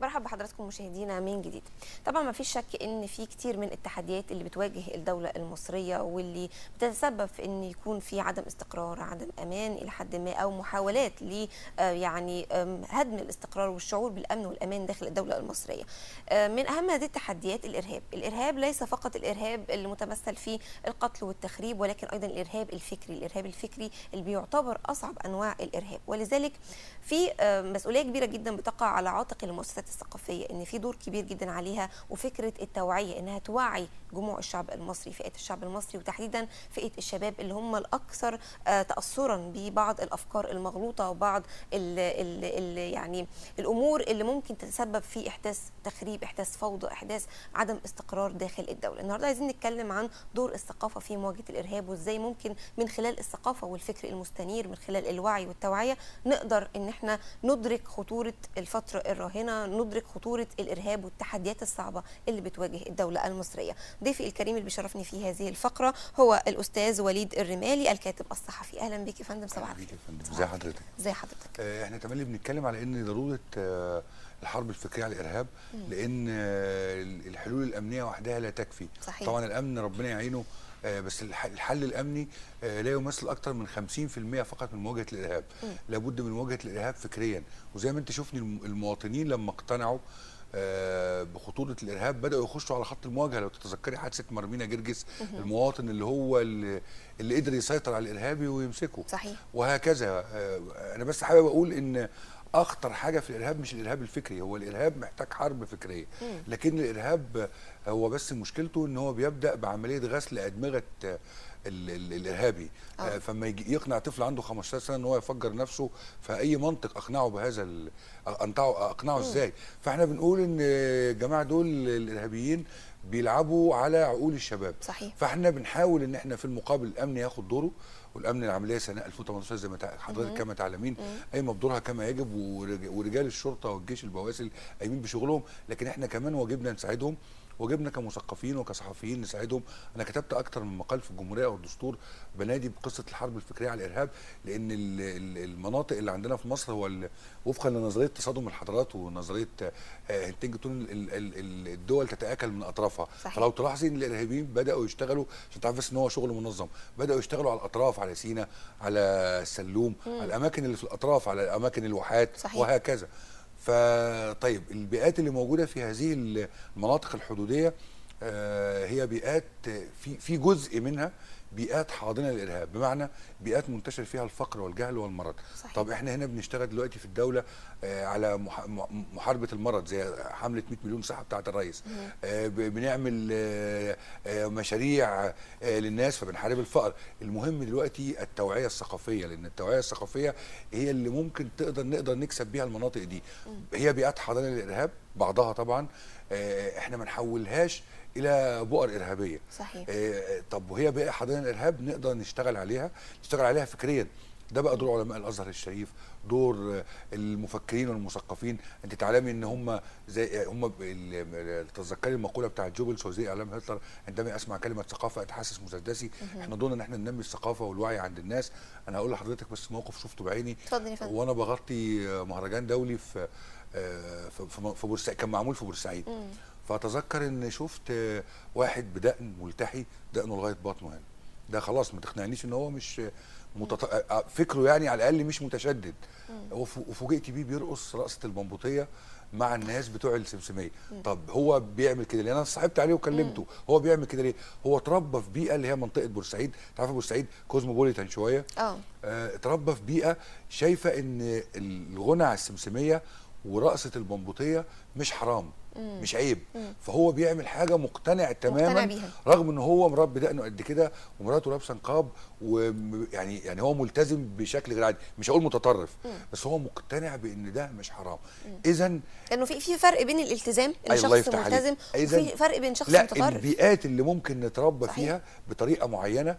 برحب بحضراتكم مشاهدينا من جديد طبعا ما فيش شك ان في كتير من التحديات اللي بتواجه الدوله المصريه واللي بتتسبب في ان يكون في عدم استقرار عدم امان الى حد ما او محاولات ل آه، يعني هدم الاستقرار والشعور بالامن والامان داخل الدوله المصريه آه، من اهم هذه التحديات الارهاب الارهاب ليس فقط الارهاب اللي متمثل في القتل والتخريب ولكن ايضا الارهاب الفكري الارهاب الفكري اللي بيعتبر اصعب انواع الارهاب ولذلك في آه، مسؤوليه كبيره جدا بتقع على عاتق المؤسسات المؤسسات الثقافيه ان في دور كبير جدا عليها وفكره التوعيه انها توعي جموع الشعب المصري فئه الشعب المصري وتحديدا فئه الشباب اللي هم الاكثر آه، تاثرا ببعض الافكار المغلوطه وبعض الـ الـ الـ يعني الامور اللي ممكن تتسبب في احداث تخريب احداث فوضى احداث عدم استقرار داخل الدوله النهارده عايزين نتكلم عن دور الثقافه في مواجهه الارهاب وازاي ممكن من خلال الثقافه والفكر المستنير من خلال الوعي والتوعيه نقدر ان احنا ندرك خطوره الفتره الراهنه ندرك خطوره الارهاب والتحديات الصعبه اللي بتواجه الدوله المصريه ضيفي الكريم اللي بيشرفني في هذه الفقره هو الاستاذ وليد الرمالي الكاتب الصحفي اهلا بك يا فندم صباح الخير ازي حضرتك ازي حضرتك آه احنا تملي بنتكلم على ان ضروره آه الحرب الفكريه على الارهاب لان آه، الحلول الامنيه وحدها لا تكفي صحيح. طبعا الامن ربنا يعينه آه، بس الحل الامني آه، لا يمثل اكثر من 50% فقط من مواجهه الارهاب لابد من مواجهه الارهاب فكريا وزي ما انت شفني المواطنين لما اقتنعوا آه، بخطوره الارهاب بداوا يخشوا على خط المواجهه لو تتذكري حادثه مرمينا جرجس المواطن اللي هو اللي, اللي قدر يسيطر على الارهابي ويمسكه صحيح وهكذا انا بس حابب اقول ان اخطر حاجه في الارهاب مش الارهاب الفكري هو الارهاب محتاج حرب فكريه لكن الارهاب هو بس مشكلته ان هو بيبدا بعمليه غسل ادمغه الـ الـ الارهابي آه. آه، فما يقنع طفل عنده 15 سنه ان هو يفجر نفسه فاي منطق اقنعه بهذا اقنعه اقنعه ازاي فاحنا بنقول ان الجماعه دول الارهابيين بيلعبوا على عقول الشباب صحيح. فاحنا بنحاول ان احنا في المقابل الامني ياخد دوره والامن العمليه سنه 2018 زي ما حضرتك كما تعلمين قايمه بدورها كما يجب ورجال الشرطه والجيش البواسل قايمين بشغلهم لكن احنا كمان واجبنا نساعدهم واجبنا كمثقفين وكصحفيين نساعدهم انا كتبت اكتر من مقال في الجمهوريه او الدستور بنادي بقصه الحرب الفكريه على الارهاب لان المناطق اللي عندنا في مصر هو وفقا لنظريه تصادم الحضارات ونظريه آه، آه، هنتنجتون الدول تتاكل من اطرافها صحيح. فلو تلاحظي ان الارهابيين بداوا يشتغلوا عشان تعرفي ان هو شغل منظم بداوا يشتغلوا على الاطراف على سينا على السلوم مم. على الاماكن اللي في الاطراف على اماكن الواحات وهكذا فطيب البيئات اللي موجوده في هذه المناطق الحدوديه آه، هي بيئات في في جزء منها بيئات حاضنه للارهاب بمعنى بيئات منتشر فيها الفقر والجهل والمرض صحيح. طب احنا هنا بنشتغل دلوقتي في الدوله آه، على محاربه المرض زي حمله 100 مليون صحه بتاعه الرئيس آه، بنعمل آه، مشاريع للناس فبنحارب الفقر المهم دلوقتي التوعيه الثقافيه لان التوعيه الثقافيه هي اللي ممكن تقدر نقدر نكسب بيها المناطق دي هي بيئات حاضنه للارهاب بعضها طبعا احنا ما نحولهاش الى بؤر ارهابيه صحيح إيه طب وهي بقى حضانه الارهاب نقدر نشتغل عليها نشتغل عليها فكريا ده بقى دور علماء الازهر الشريف دور المفكرين والمثقفين انت تعلمي ان هم زي هم تتذكري المقوله بتاعت جوبلز وزير اعلام هتلر عندما اسمع كلمه ثقافه اتحسس مسدسي احنا دورنا ان احنا ننمي الثقافه والوعي عند الناس انا هقول لحضرتك بس موقف شفته بعيني وانا بغطي مهرجان دولي آه، في في بورسعيد كان معمول في بورسعيد فاتذكر ان شفت واحد بدقن ملتحي دقنه لغايه بطنه هنا يعني. ده خلاص ما تقنعنيش ان هو مش متط... فكره يعني على الاقل مش متشدد وفوجئت بيه بيرقص رقصه البمبوطيه مع الناس بتوع السمسميه طب هو بيعمل كده ليه انا صاحبت عليه وكلمته هو بيعمل كده ليه هو اتربى في بيئه اللي هي منطقه بورسعيد انت بورسعيد كوزموبوليتان شويه آه. اه اتربى في بيئه شايفه ان الغنى على السمسميه ورقصه البمبوطيه مش حرام مم. مش عيب مم. فهو بيعمل حاجه مقتنع تماما مقتنع بيها. رغم ان هو مربي دقنه قد كده ومراته لابسه نقاب ويعني يعني هو ملتزم بشكل غير عادي مش هقول متطرف مم. بس هو مقتنع بان ده مش حرام اذا لانه في في فرق بين الالتزام ان شخص ملتزم وفي فرق بين شخص لا متطرف لا البيئات اللي ممكن نتربى صحيح. فيها بطريقه معينه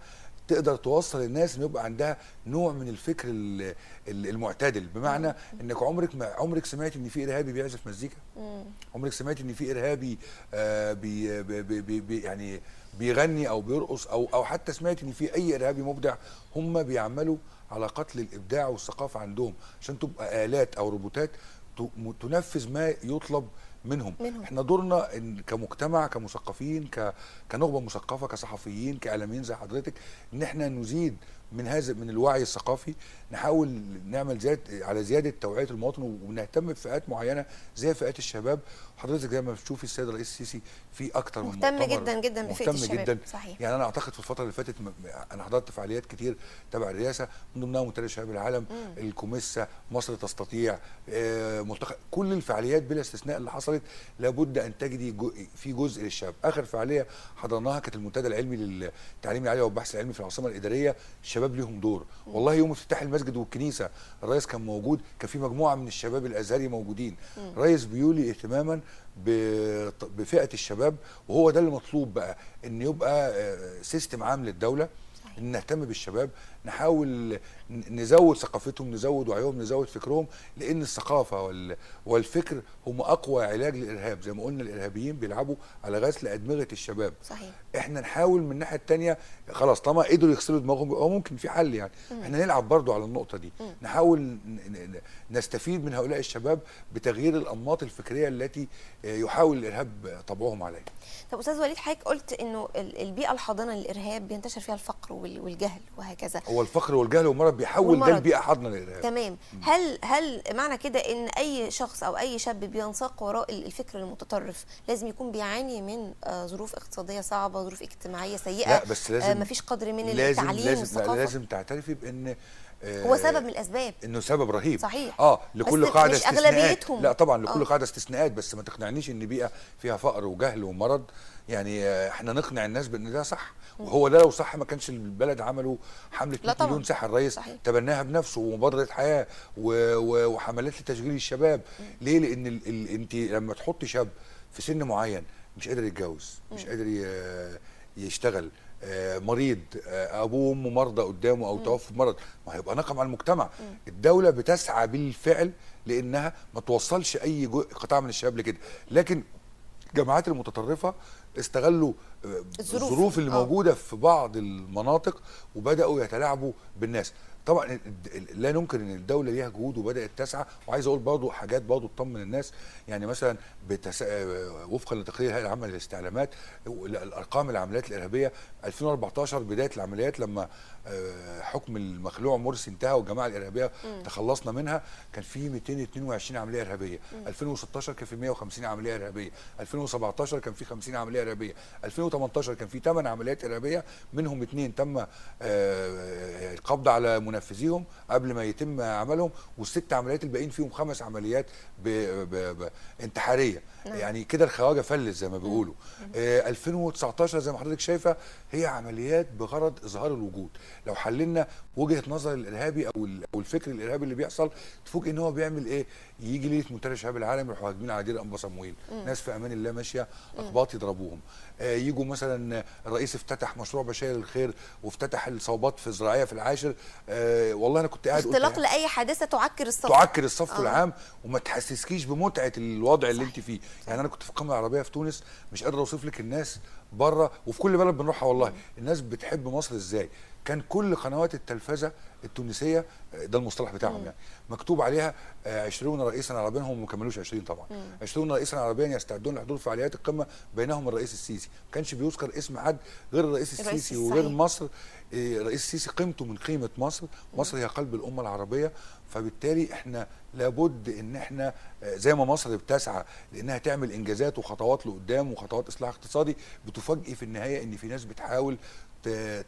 تقدر توصل الناس ان يبقى عندها نوع من الفكر المعتدل بمعنى انك عمرك ما عمرك سمعت ان في ارهابي بيعزف مزيكا عمرك سمعت ان في ارهابي آه بي بي بي بي يعني بيغني او بيرقص او او حتى سمعت ان في اي ارهابي مبدع هم بيعملوا على قتل الابداع والثقافه عندهم عشان تبقى الات او روبوتات تنفذ ما يطلب منهم. منهم احنا دورنا إن كمجتمع كمثقفين ك... كنخبه مثقفه كصحفيين كاعلاميين زي حضرتك ان احنا نزيد من هذا من الوعي الثقافي نحاول نعمل زيادة على زياده توعيه المواطن ونهتم بفئات معينه زي فئات الشباب حضرتك زي ما بتشوفي السيد الرئيس السيسي في اكثر من مهتم جدا جدا بفئه الشباب جدا صحيح. يعني انا اعتقد في الفتره اللي فاتت انا حضرت فعاليات كتير تبع الرئاسه من ضمنها منتدى شباب العالم مم. الكوميسا مصر تستطيع آه، ملتقى كل الفعاليات بلا استثناء اللي حصلت لابد ان تجدي في جزء للشباب اخر فعاليه حضرناها كانت المنتدى العلمي للتعليم العالي والبحث العلمي في العاصمه الاداريه الشباب ليهم دور والله يوم افتتاح المسجد والكنيسه الرئيس كان موجود كان في مجموعه من الشباب الازهري موجودين الرئيس بيولي اهتماما بفئه الشباب وهو ده اللي مطلوب بقى ان يبقى آه، سيستم عام للدوله ان نهتم بالشباب نحاول نزود ثقافتهم نزود وعيهم نزود فكرهم لان الثقافه والفكر هم اقوى علاج للارهاب زي ما قلنا الارهابيين بيلعبوا على غسل ادمغه الشباب صحيح احنا نحاول من الناحيه الثانيه خلاص طالما قدروا يغسلوا دماغهم هو ممكن في حل يعني م. احنا نلعب برضو على النقطه دي م. نحاول نستفيد من هؤلاء الشباب بتغيير الانماط الفكريه التي آه، يحاول الارهاب طبعهم عليها طب استاذ وليد حضرتك قلت انه البيئه الحاضنه للارهاب بينتشر فيها الفقر والجهل وهكذا هو الفقر والجهل والمرض بيحول ده لبيئه حاضنه للارهاب تمام هل هل معنى كده ان اي شخص او اي شاب بينساق وراء الفكر المتطرف لازم يكون بيعاني من آه، ظروف اقتصاديه صعبه ظروف اجتماعيه سيئه لا بس آه، لازم مفيش قدر من لازم التعليم لازم والثقافه لازم تعترفي بان آه، هو سبب من الاسباب انه سبب رهيب صحيح اه لكل بس قاعده مش استثناءات أغلبيتهم. لا طبعا لكل آه. قاعده استثناءات بس ما تقنعنيش ان بيئه فيها فقر وجهل ومرض يعني آه، احنا نقنع الناس بان ده صح وهو ده لو صح ما كانش البلد عملوا حمله مليون صح الرئيس صحيح. تبناها بنفسه ومبادره حياه وحملات لتشغيل الشباب م. ليه لان ال ال انت لما تحطي شاب في سن معين مش قادر يتجوز مش قادر يشتغل آه، مريض آه، ابوه وامه مرضى قدامه او توفى مرض ما هيبقى نقم على المجتمع الدوله بتسعى بالفعل لانها ما توصلش اي قطاع من الشباب لكده لكن الجماعات المتطرفه استغلوا آه، الظروف, الظروف اللي موجوده في بعض المناطق وبداوا يتلاعبوا بالناس طبعا لا ننكر ان الدوله ليها جهود وبدات تسعى وعايز اقول برضه حاجات برضه تطمن الناس يعني مثلا بتس... آه، وفقا لتقرير الهيئه العامه للاستعلامات الارقام العمليات الارهابيه 2014 بدايه العمليات لما آه، حكم المخلوع مرسي انتهى والجماعه الارهابيه مم. تخلصنا منها كان في 222 عمليه ارهابيه مم. 2016 كان في 150 عمليه ارهابيه 2017 كان في 50 عمليه ارهابيه 2018 كان في 8 عمليات ارهابيه منهم اثنين تم آه، القبض على منفذيهم قبل ما يتم عملهم والست عمليات الباقيين فيهم خمس عمليات بـ بـ بـ انتحاريه نعم. يعني كده الخواجه فلت زي ما بيقولوا آه 2019 زي ما حضرتك شايفه هي عمليات بغرض اظهار الوجود لو حللنا وجهه نظر الارهابي او او الفكر الارهابي اللي بيحصل تفوق ان هو بيعمل ايه يجي ليله منتدى الشباب العالمي يروحوا هاجمين على دير انبا صمويل ناس في امان الله ماشيه اخباط يضربوهم آه، يجوا مثلا الرئيس افتتح مشروع بشاير الخير وافتتح الصوبات في الزراعيه في العاشر آه، والله انا كنت قاعد اختلاق لاي حادثه تعكر الصف تعكر الصف آه. العام وما تحسسكيش بمتعه الوضع صحيح. اللي انت فيه يعني انا كنت في القمه العربيه في تونس مش قادر اوصف لك الناس بره وفي كل بلد بنروحها والله الناس بتحب مصر ازاي كان كل قنوات التلفزه التونسيه آه، ده المصطلح بتاعهم مم. يعني مكتوب عليها 20 آه، رئيسا عربيا هم ما كملوش 20 طبعا 20 رئيسا عربيا يستعدون لحضور فعاليات القمه بينهم الرئيس السيسي ما كانش بيذكر اسم حد غير الرئيس السيسي وغير مصر آه، الرئيس السيسي قيمته من قيمه مصر مصر هي قلب الامه العربيه فبالتالي احنا لابد ان احنا زي ما مصر بتسعى لانها تعمل انجازات وخطوات لقدام وخطوات اصلاح اقتصادي بتفاجئ في النهايه ان في ناس بتحاول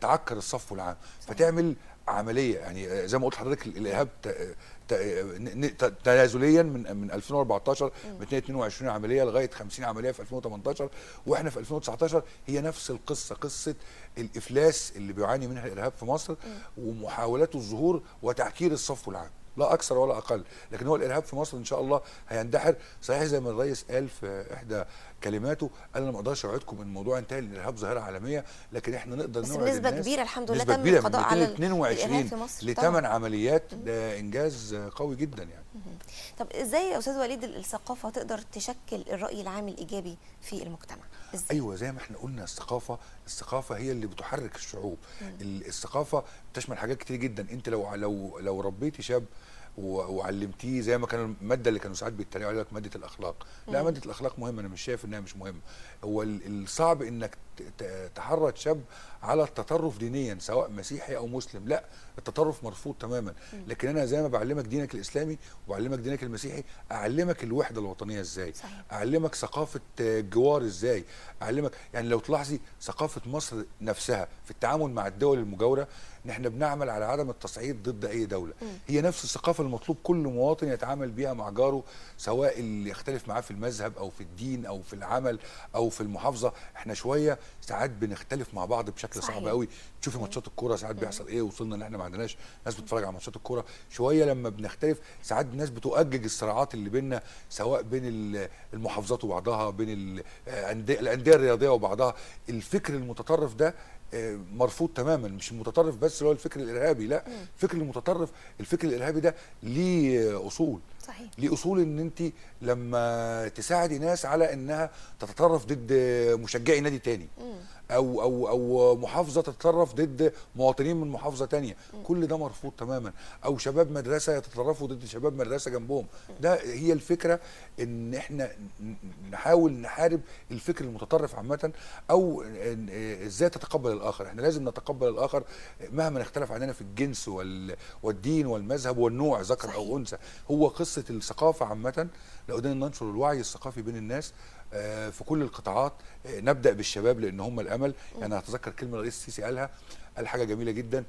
تعكر الصف العام فتعمل عمليه يعني زي ما قلت لحضرتك الارهاب تنازليا من من 2014 من 22 عمليه لغايه 50 عمليه في 2018 واحنا في 2019 هي نفس القصه قصه الافلاس اللي بيعاني منها الارهاب في مصر ومحاولات الظهور وتعكير الصف العام لا اكثر ولا اقل لكن هو الارهاب في مصر ان شاء الله هيندحر صحيح زي ما الرئيس قال في احدى كلماته قال انا ما اقدرش اوعدكم ان الموضوع انتهى لان الارهاب ظاهره عالميه لكن احنا نقدر بس الناس بنسبه كبيره الحمد لله تم القضاء على 22 لثمان عمليات ده انجاز قوي جدا يعني طب ازاي يا استاذ وليد الثقافه تقدر تشكل الراي العام الايجابي في المجتمع إزاي؟ ايوه زي ما احنا قلنا الثقافه الثقافه هي اللي بتحرك الشعوب الثقافه بتشمل حاجات كتير جدا انت لو لو لو ربيتي شاب وعلمتيه زي ما كان الماده اللي كانوا ساعات بيتريقوا عليها ماده الاخلاق لا ماده الاخلاق مهمه انا مش شايف انها مش مهمه هو الصعب انك تحرض شاب على التطرف دينيا سواء مسيحي او مسلم لا التطرف مرفوض تماما لكن انا زي ما بعلمك دينك الاسلامي وبعلمك دينك المسيحي اعلمك الوحده الوطنيه ازاي صحيح. اعلمك ثقافه الجوار آه، ازاي اعلمك يعني لو تلاحظي ثقافه مصر نفسها في التعامل مع الدول المجاوره نحن بنعمل على عدم التصعيد ضد اي دوله هي نفس الثقافه المطلوب كل مواطن يتعامل بها مع جاره سواء اللي يختلف معاه في المذهب او في الدين او في العمل او في المحافظه احنا شويه ساعات بنختلف مع بعض بشكل صحيح. صعب قوي تشوفي ماتشات الكوره ساعات بيحصل ايه وصلنا ان احنا ما عندناش ناس بتتفرج على ماتشات الكوره شويه لما بنختلف ساعات الناس بتؤجج الصراعات اللي بيننا سواء بين المحافظات وبعضها بين الانديه الرياضيه وبعضها الفكر المتطرف ده آه، مرفوض تماما مش المتطرف بس اللي هو الفكر الارهابي لا الفكر المتطرف الفكر الارهابي ده ليه اصول صحيح ليه اصول ان انت لما تساعدي ناس على انها تتطرف ضد مشجعي نادي تاني مم. او او او محافظه تتطرف ضد مواطنين من محافظه تانية م. كل ده مرفوض تماما او شباب مدرسه يتطرفوا ضد شباب مدرسه جنبهم م. ده هي الفكره ان احنا نحاول نحارب الفكر المتطرف عامه او ازاي تتقبل الاخر احنا لازم نتقبل الاخر مهما اختلف عننا في الجنس والدين والمذهب والنوع ذكر او انثى هو قصه قصه الثقافه عامه لو قدرنا ننشر الوعي الثقافي بين الناس آه، في كل القطاعات آه، نبدا بالشباب لان هم الامل يعني هتذكر كلمه الرئيس السيسي قالها قال حاجه جميله جدا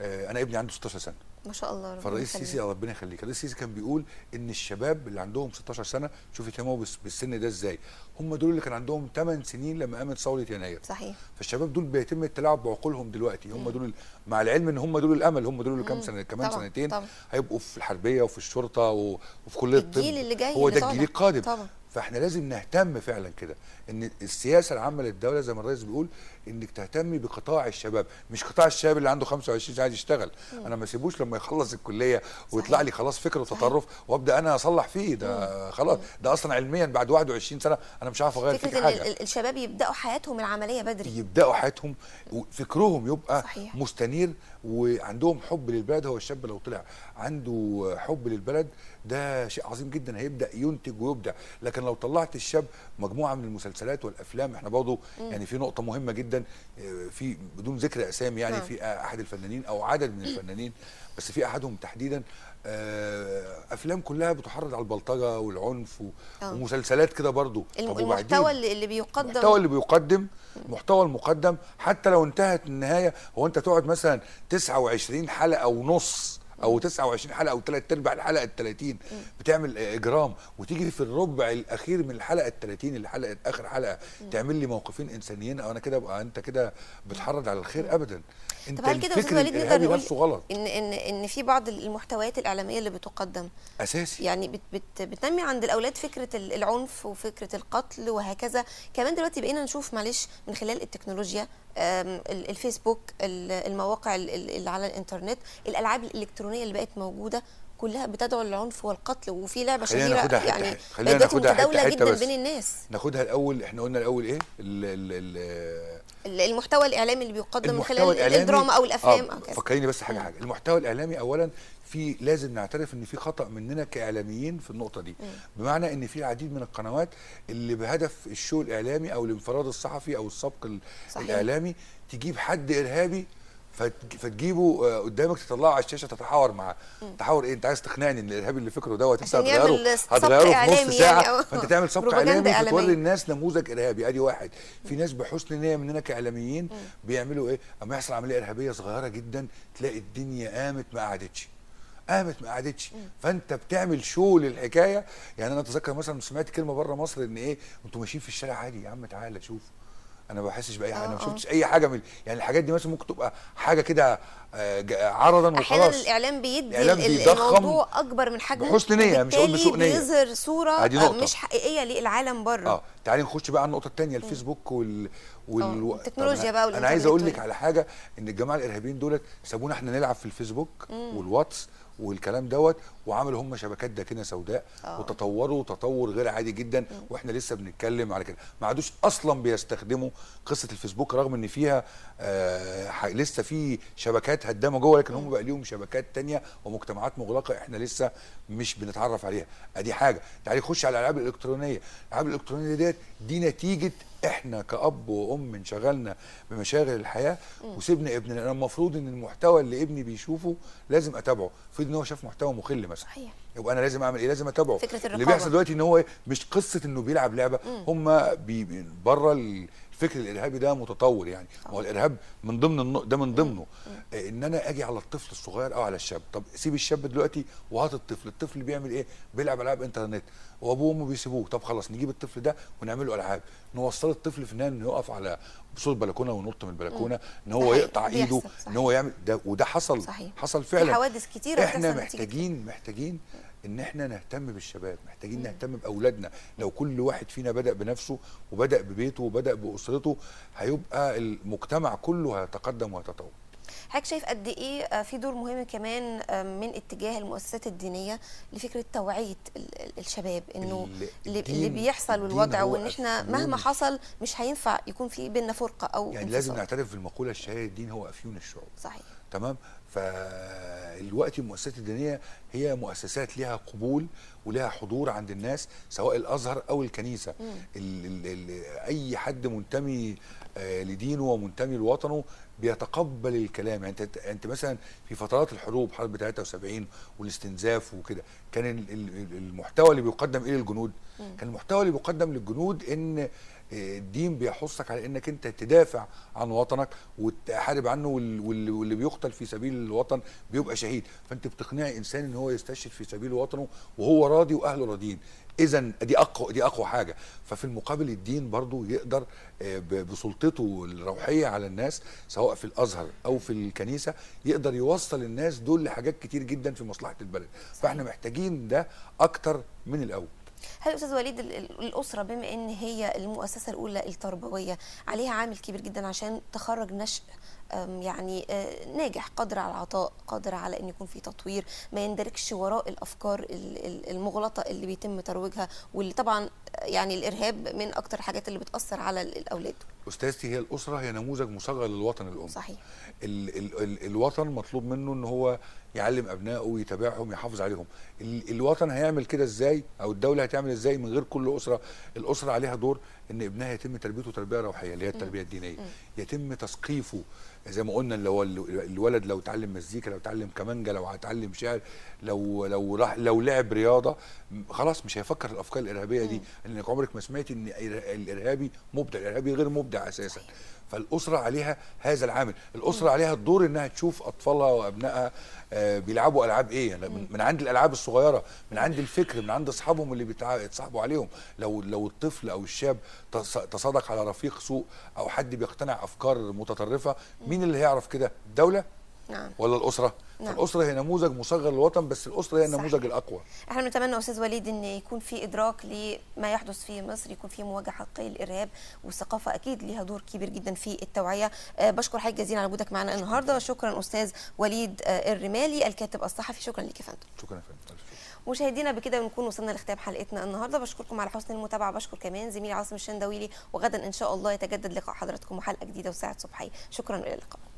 آه، انا ابني عنده 16 سنه ما شاء الله ربنا فالرئيس السيسي ربنا يخليك الرئيس السيسي كان بيقول ان الشباب اللي عندهم 16 سنه شوفي اهتموا بالسن ده ازاي هم دول اللي كان عندهم 8 سنين لما قامت ثوره يناير صحيح فالشباب دول بيتم التلاعب بعقولهم دلوقتي هم دول مع العلم ان هم دول الامل هم دول كام سنه كمان سنتين طبعًا هيبقوا في الحربيه وفي الشرطه وفي كليه الطب الجيل اللي جاي هو ده الجيل القادم فاحنا لازم نهتم فعلا كده ان السياسه العامه للدوله زي ما الرئيس بيقول انك تهتمي بقطاع الشباب مش قطاع الشباب اللي عنده 25 سنه عايز يشتغل مم. انا ما اسيبوش لما يخلص الكليه ويطلع لي خلاص فكره تطرف وابدا انا اصلح فيه ده خلاص ده اصلا علميا بعد 21 سنه انا مش عارف اغير فيه حاجه الشباب يبداوا حياتهم العمليه بدري يبداوا حياتهم وفكرهم يبقى صحيح. مستنير وعندهم حب للبلد هو الشاب لو طلع عنده حب للبلد ده شيء عظيم جدا هيبدا ينتج ويبدع لكن لو طلعت الشاب مجموعه من المسلسلات والافلام احنا برضه يعني في نقطه مهمه جدا آه، في بدون ذكر اسامي يعني نعم. في احد الفنانين او عدد من الفنانين بس في احدهم تحديدا آه، افلام كلها بتحرض على البلطجه والعنف آه. ومسلسلات كده برضه المحتوى اللي بيقدم المحتوى اللي بيقدم محتوى المقدم حتى لو انتهت النهايه هو انت تقعد مثلا 29 حلقه ونص او 29 حلقه او ثلاث ارباع الحلقه ال 30 بتعمل اجرام وتيجي في الربع الاخير من الحلقه ال 30 الحلقه اخر حلقه تعمل لي موقفين انسانيين او انا كده ابقى انت كده بتحرض على الخير ابدا انت طب هل كده استاذ وليد نقدر غلط ان ان ان في بعض المحتويات الاعلاميه اللي بتقدم اساسي يعني بت بت بتنمي عند الاولاد فكره العنف وفكره القتل وهكذا كمان دلوقتي بقينا نشوف معلش من خلال التكنولوجيا الفيسبوك المواقع اللي على الانترنت الالعاب الالكترونيه اللي بقت موجوده كلها بتدعو للعنف والقتل وفي لعبه شهيره ناخدها حتة يعني خلينا ناخدها حته حته جدا بس بين الناس ناخدها الاول احنا قلنا الاول ايه الـ الـ المحتوى الاعلامي اللي بيقدم من خلال الدراما او الافلام آه فكريني بس حاجه حاجه المحتوى الاعلامي اولا في لازم نعترف ان في خطا مننا كاعلاميين في النقطه دي بمعنى ان في العديد من القنوات اللي بهدف الشو الاعلامي او الانفراد الصحفي او السبق صحيح. الاعلامي تجيب حد ارهابي فتجيبه آه، قدامك تطلعه على الشاشه تتحاور معاه تحاور ايه انت عايز تقنعني ان الارهابي اللي فكره دوت انت هتغيره هتغيره في نص ساعه يعني فانت تعمل سبق اعلامي بتوري الناس نموذج ارهابي ادي واحد في ناس بحسن نيه مننا كاعلاميين بيعملوا ايه اما يحصل عمليه ارهابيه صغيره جدا تلاقي الدنيا قامت ما قعدتش قامت ما قعدتش فانت بتعمل شو للحكايه يعني انا اتذكر مثلا سمعت كلمه بره مصر ان ايه انتوا ماشيين في الشارع عادي يا عم تعالى شوف انا ما بحسش باي حاجه انا ما آه، آه. شفتش اي حاجه من يعني الحاجات دي مثلا ممكن تبقى حاجه كده آه، عرضا وخلاص احيانا الاعلام بيدي الإعلام الموضوع اكبر من حجمه بحسن نيه مش هقول بسوء نيه بيظهر صوره مش حقيقيه للعالم بره اه تعالي نخش بقى على النقطه الثانيه الفيسبوك وال وال بقى بقى انا عايز اقول لك على حاجه ان الجماعه الارهابيين دولت سابونا احنا نلعب في الفيسبوك والواتس والكلام دوت وعملوا هم شبكات داكنه سوداء أوه. وتطوروا تطور غير عادي جدا واحنا لسه بنتكلم على كده ما عادوش اصلا بيستخدموا قصه الفيسبوك رغم ان فيها آه لسه في شبكات هدامه جوه لكن هم بقى ليهم شبكات تانية ومجتمعات مغلقه احنا لسه مش بنتعرف عليها ادي حاجه تعالي خش على الالعاب الالكترونيه الالعاب الالكترونيه ديت دي نتيجه احنا كاب وام انشغلنا بمشاغل الحياه وسيبنا ابننا انا المفروض ان المحتوى اللي ابني بيشوفه لازم اتابعه في ان هو شاف محتوى مخل مثلا صحيح يبقى انا لازم اعمل ايه لازم اتابعه فكره الرقابه اللي بيحصل دلوقتي ان هو إيه؟ مش قصه انه بيلعب لعبه هم بره الفكر الارهابي ده متطور يعني ما هو آه. الارهاب من ضمن النق ده من ضمنه آه، ان انا اجي على الطفل الصغير او على الشاب طب سيب الشاب دلوقتي وهات الطفل الطفل بيعمل ايه بيلعب العاب انترنت وابوه وامه بيسيبوه طب خلاص نجيب الطفل ده ونعمل له العاب نوصل الطفل في النهايه انه يقف على صوت بلكونه وينط من البلكونه ان هو يقطع ايده ان هو يعمل ده وده حصل صحيح. حصل فعلا حوادث كتير احنا محتاجين محتاجين ان احنا نهتم بالشباب محتاجين نهتم باولادنا لو كل واحد فينا بدا بنفسه وبدا ببيته وبدا باسرته هيبقى المجتمع كله هيتقدم ويتطور حضرتك شايف قد ايه آه، في دور مهم كمان من اتجاه المؤسسات الدينيه لفكره توعيه الشباب انه اللي بيحصل والوضع وان احنا مهما حصل مش هينفع يكون في بيننا فرقه او يعني انفصال. لازم نعترف بالمقوله الشهيره الدين هو افيون الشعوب صحيح تمام فالوقت المؤسسات الدينيه هي مؤسسات لها قبول ولها حضور عند الناس سواء الازهر او الكنيسه الـ الـ الـ اي حد منتمي آه، لدينه ومنتمي لوطنه بيتقبل الكلام يعني انت انت مثلا في فترات الحروب حرب 73 والاستنزاف وكده كان المحتوى اللي بيقدم ايه للجنود؟ كان المحتوى اللي بيقدم للجنود ان آه، الدين بيحثك على انك انت تدافع عن وطنك وتحارب عنه واللي بيقتل في سبيل الوطن بيبقى شهيد فانت بتقنعي انسان ان هو يستشهد في سبيل وطنه وهو راضي واهله راضيين اذا دي اقوى دي اقوى حاجه ففي المقابل الدين برضو يقدر آه، بسلطته الروحيه على الناس سواء سواء في الازهر او في الكنيسه يقدر يوصل الناس دول لحاجات كتير جدا في مصلحه البلد فاحنا محتاجين ده اكتر من الاول هل استاذ وليد الاسره بما ان هي المؤسسه الاولى التربويه عليها عامل كبير جدا عشان تخرج نشء يعني آه، ناجح قادر على العطاء قادر على ان يكون في تطوير ما يندركش وراء الافكار المغلطه اللي بيتم ترويجها واللي طبعا آه، يعني الارهاب من اكتر الحاجات اللي بتاثر على الاولاد استاذتي هي الاسره هي نموذج مصغر للوطن الام صحيح ال ال ال الوطن مطلوب منه ان هو يعلم ابنائه ويتابعهم يحافظ عليهم ال الوطن هيعمل كده ازاي او الدوله هتعمل ازاي من غير كل اسره الاسره عليها دور ان ابنها يتم تربيته تربيه روحيه اللي هي التربيه الدينيه يتم تثقيفه زي ما قلنا اللي هو الولد لو اتعلم مزيكا لو اتعلم كمانجا لو اتعلم شعر لو لو راح لو لعب رياضه خلاص مش هيفكر الافكار الارهابيه دي لانك عمرك ما سمعت ان الارهابي مبدع الارهابي غير مبدع اساسا فالاسره عليها هذا العامل الاسره عليها الدور انها تشوف اطفالها وابنائها آه، بيلعبوا العاب ايه يعني من عند الالعاب الصغيره من عند الفكر من عند اصحابهم اللي بيتصاحبوا عليهم لو لو الطفل او الشاب تصادق على رفيق سوء او حد بيقتنع افكار متطرفه مين اللي هيعرف كده الدوله نعم ولا الاسره نعم. الاسره هي نموذج مصغر للوطن بس الاسره هي النموذج الاقوى احنا بنتمنى استاذ وليد ان يكون في ادراك لما يحدث في مصر يكون في مواجهه حقيقيه للارهاب والثقافه اكيد ليها دور كبير جدا في التوعيه أه بشكر حضرتك جزيلا على وجودك معنا النهارده شكرا استاذ وليد آه، الرمالي الكاتب الصحفي شكرا لك يا فندم شكرا يا فندم مشاهدينا بكده بنكون وصلنا لختام حلقتنا النهارده بشكركم على حسن المتابعه بشكر كمان زميلي عاصم الشندويلي وغدا ان شاء الله يتجدد لقاء حضراتكم وحلقه جديده وساعه صبحيه شكرا الى اللقاء